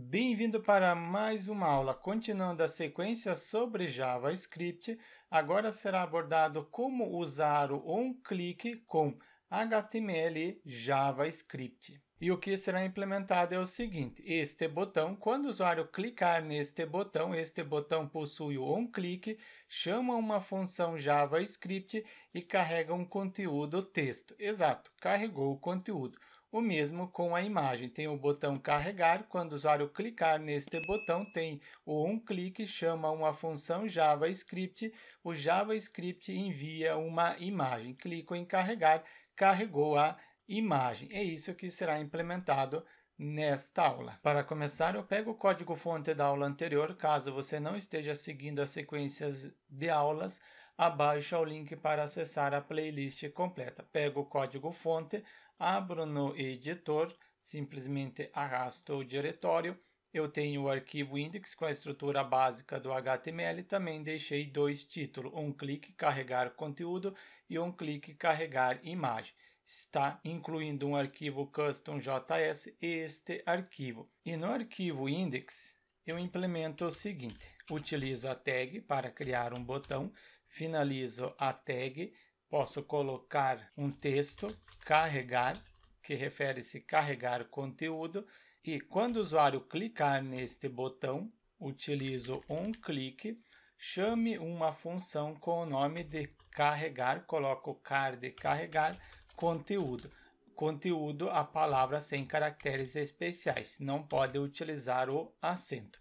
Bem-vindo para mais uma aula. Continuando a sequência sobre JavaScript, agora será abordado como usar o on-click com HTML JavaScript. E o que será implementado é o seguinte, este botão, quando o usuário clicar neste botão, este botão possui o on-click, chama uma função JavaScript e carrega um conteúdo texto. Exato, carregou o conteúdo. O mesmo com a imagem. Tem o botão carregar, quando o usuário clicar neste botão, tem o um clique, chama uma função JavaScript, o JavaScript envia uma imagem. Clico em carregar, carregou a imagem. É isso que será implementado nesta aula. Para começar, eu pego o código-fonte da aula anterior. Caso você não esteja seguindo as sequências de aulas, abaixo é o link para acessar a playlist completa. Pego o código-fonte, abro no editor, simplesmente arrasto o diretório. Eu tenho o arquivo index com a estrutura básica do HTML. Também deixei dois títulos: um clique carregar conteúdo e um clique carregar imagem. Está incluindo um arquivo custom JS e este arquivo. E no arquivo index, eu implemento o seguinte: utilizo a tag para criar um botão, finalizo a tag, posso colocar um texto, carregar, que refere-se carregar conteúdo, e quando o usuário clicar neste botão, utilizo um clique, chame uma função com o nome de carregar, coloco car de carregar, conteúdo. Conteúdo, a palavra sem caracteres especiais, não pode utilizar o acento.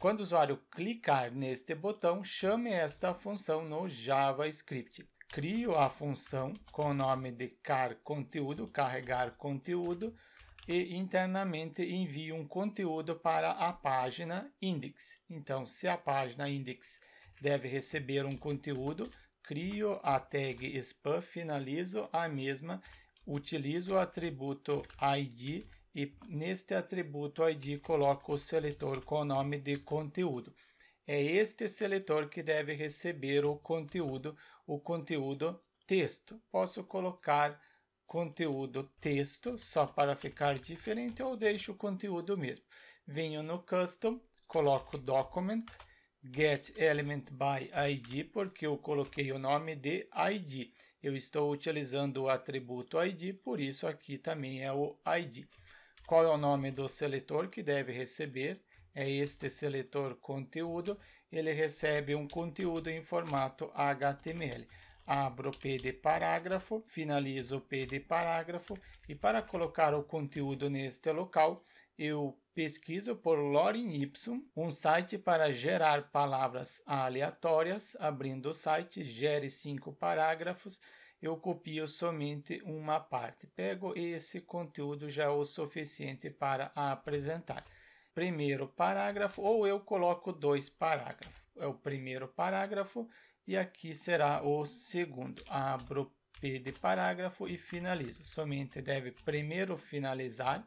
Quando o usuário clicar neste botão, chame esta função no JavaScript crio a função com o nome de car conteúdo, carregar conteúdo, e internamente envio um conteúdo para a página index. Então, se a página index deve receber um conteúdo, crio a tag spam, finalizo a mesma, utilizo o atributo id e neste atributo id coloco o seletor com o nome de conteúdo. É este seletor que deve receber o conteúdo o conteúdo texto. Posso colocar conteúdo texto só para ficar diferente ou deixo o conteúdo mesmo. Venho no custom, coloco document get element by id porque eu coloquei o nome de id. Eu estou utilizando o atributo id, por isso aqui também é o id. Qual é o nome do seletor que deve receber? É este seletor conteúdo ele recebe um conteúdo em formato HTML. Abro o P de parágrafo, finalizo o P de parágrafo e para colocar o conteúdo neste local, eu pesquiso por lorem Y, um site para gerar palavras aleatórias. Abrindo o site, gere cinco parágrafos eu copio somente uma parte. Pego esse conteúdo já é o suficiente para apresentar primeiro parágrafo, ou eu coloco dois parágrafos. É o primeiro parágrafo e aqui será o segundo. Abro P de parágrafo e finalizo. Somente deve primeiro finalizar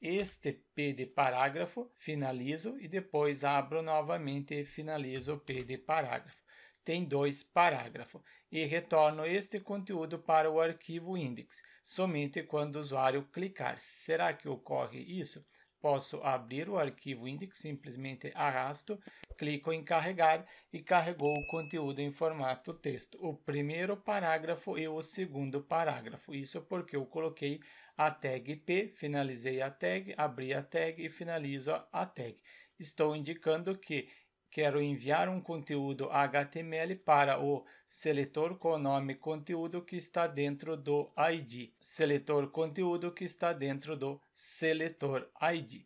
este P de parágrafo, finalizo e depois abro novamente e finalizo o P de parágrafo. Tem dois parágrafos e retorno este conteúdo para o arquivo index, somente quando o usuário clicar. Será que ocorre isso? Posso abrir o arquivo index, simplesmente arrasto, clico em carregar e carregou o conteúdo em formato texto. O primeiro parágrafo e o segundo parágrafo. Isso porque eu coloquei a tag P, finalizei a tag, abri a tag e finalizo a tag. Estou indicando que quero enviar um conteúdo HTML para o seletor com o nome conteúdo que está dentro do ID, seletor conteúdo que está dentro do seletor ID.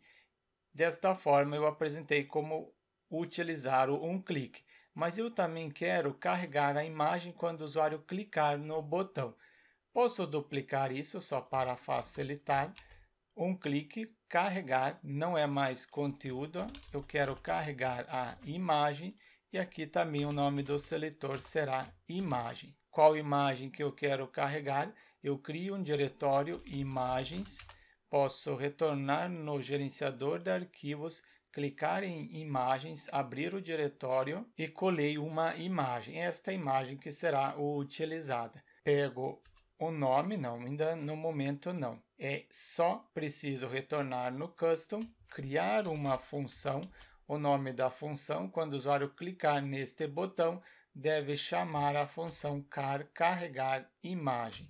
Desta forma, eu apresentei como utilizar o um clique, mas eu também quero carregar a imagem quando o usuário clicar no botão. Posso duplicar isso só para facilitar. Um clique carregar, não é mais conteúdo, eu quero carregar a imagem e aqui também o nome do seletor será imagem. Qual imagem que eu quero carregar? Eu crio um diretório imagens, posso retornar no gerenciador de arquivos, clicar em imagens, abrir o diretório e colei uma imagem. Esta imagem que será utilizada. Pego o nome não, ainda no momento não. É só preciso retornar no custom, criar uma função, o nome da função, quando o usuário clicar neste botão, deve chamar a função car carregar imagem.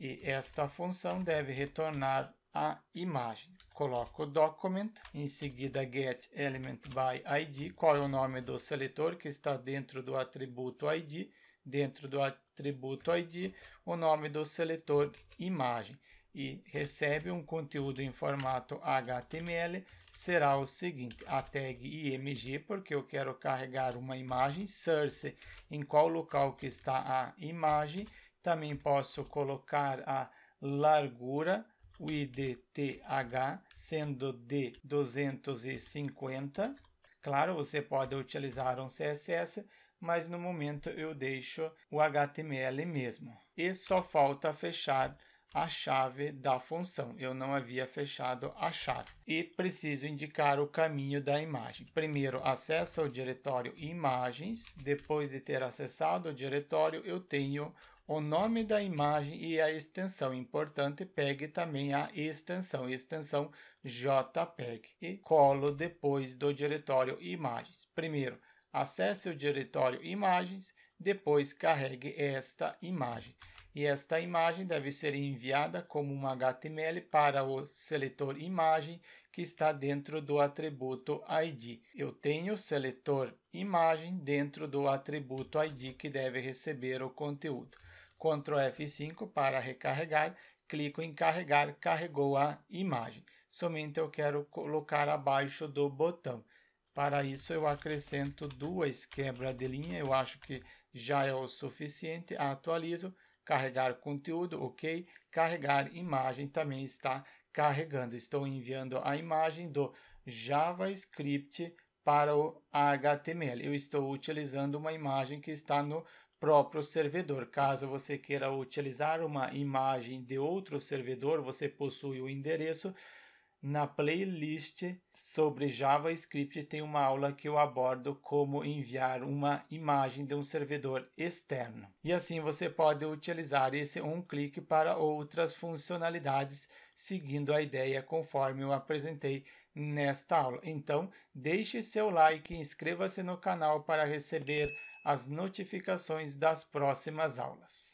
E esta função deve retornar a imagem. Coloco o document, em seguida get element by id, qual é o nome do seletor que está dentro do atributo id, dentro do atributo ID, o nome do seletor imagem e recebe um conteúdo em formato HTML será o seguinte, a tag img, porque eu quero carregar uma imagem, source, em qual local que está a imagem, também posso colocar a largura, o IDTH, sendo de 250, claro, você pode utilizar um CSS, mas no momento eu deixo o HTML mesmo. E só falta fechar a chave da função. Eu não havia fechado a chave. E preciso indicar o caminho da imagem. Primeiro, acessa o diretório imagens. Depois de ter acessado o diretório, eu tenho o nome da imagem e a extensão. Importante, pegue também a extensão, extensão JPEG. E colo depois do diretório imagens. Primeiro, Acesse o diretório Imagens, depois carregue esta imagem. E esta imagem deve ser enviada como um HTML para o seletor Imagem, que está dentro do atributo ID. Eu tenho o seletor Imagem dentro do atributo ID que deve receber o conteúdo. Ctrl F5 para recarregar, clico em carregar, carregou a imagem. Somente eu quero colocar abaixo do botão. Para isso, eu acrescento duas quebras de linha, eu acho que já é o suficiente. Atualizo, carregar conteúdo, ok. Carregar imagem também está carregando. Estou enviando a imagem do JavaScript para o HTML. Eu estou utilizando uma imagem que está no próprio servidor. Caso você queira utilizar uma imagem de outro servidor, você possui o endereço na playlist sobre JavaScript tem uma aula que eu abordo como enviar uma imagem de um servidor externo. E assim você pode utilizar esse um clique para outras funcionalidades, seguindo a ideia conforme eu apresentei nesta aula. Então, deixe seu like e inscreva-se no canal para receber as notificações das próximas aulas.